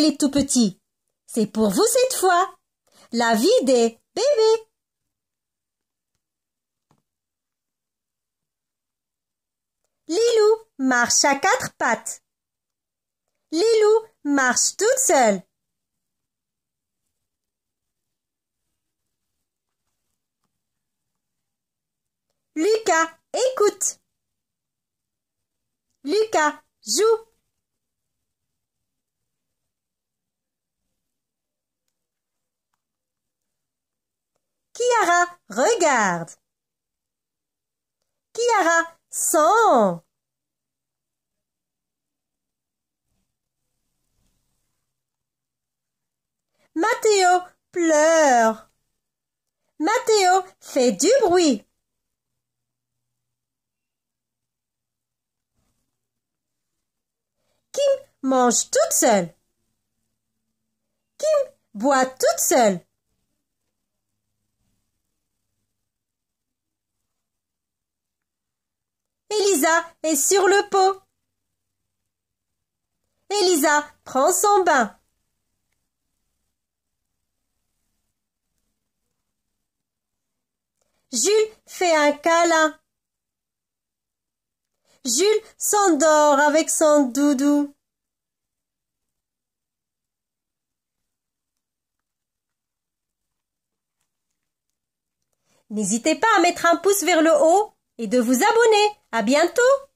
les tout petits. C'est pour vous cette fois. La vie des bébés. Lilou marche à quatre pattes. Lilou marche toute seule. Lucas, écoute. Lucas, joue. Regarde. Kiara, sang. Mathéo pleure. Mathéo fait du bruit. Kim mange toute seule. Kim boit toute seule. Elisa est sur le pot. Elisa prend son bain. Jules fait un câlin. Jules s'endort avec son doudou. N'hésitez pas à mettre un pouce vers le haut et de vous abonner. À bientôt!